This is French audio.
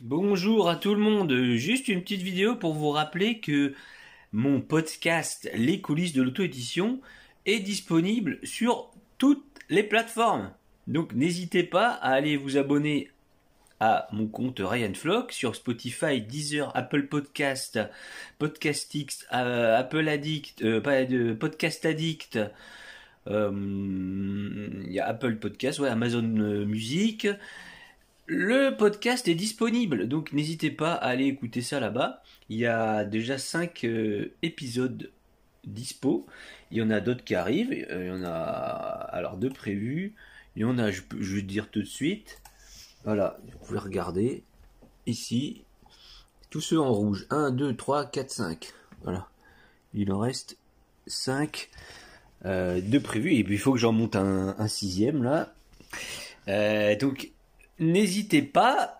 Bonjour à tout le monde, juste une petite vidéo pour vous rappeler que mon podcast Les coulisses de l'auto-édition est disponible sur toutes les plateformes. Donc n'hésitez pas à aller vous abonner à mon compte Ryan Flock sur Spotify, Deezer, Apple Podcast, Podcastix, euh, Apple Addict, euh, Podcast Addict, euh, y a Apple Podcast, ouais, Amazon Music. Le podcast est disponible, donc n'hésitez pas à aller écouter ça là-bas. Il y a déjà 5 euh, épisodes dispo. Il y en a d'autres qui arrivent. Euh, il y en a alors deux prévus. Il y en a, je, je dire tout de suite. Voilà, vous pouvez regarder ici. Tous ceux en rouge. 1, 2, 3, 4, 5. Voilà. Il en reste 5 euh, de prévus. Et puis il faut que j'en monte un, sixième là. donc n'hésitez pas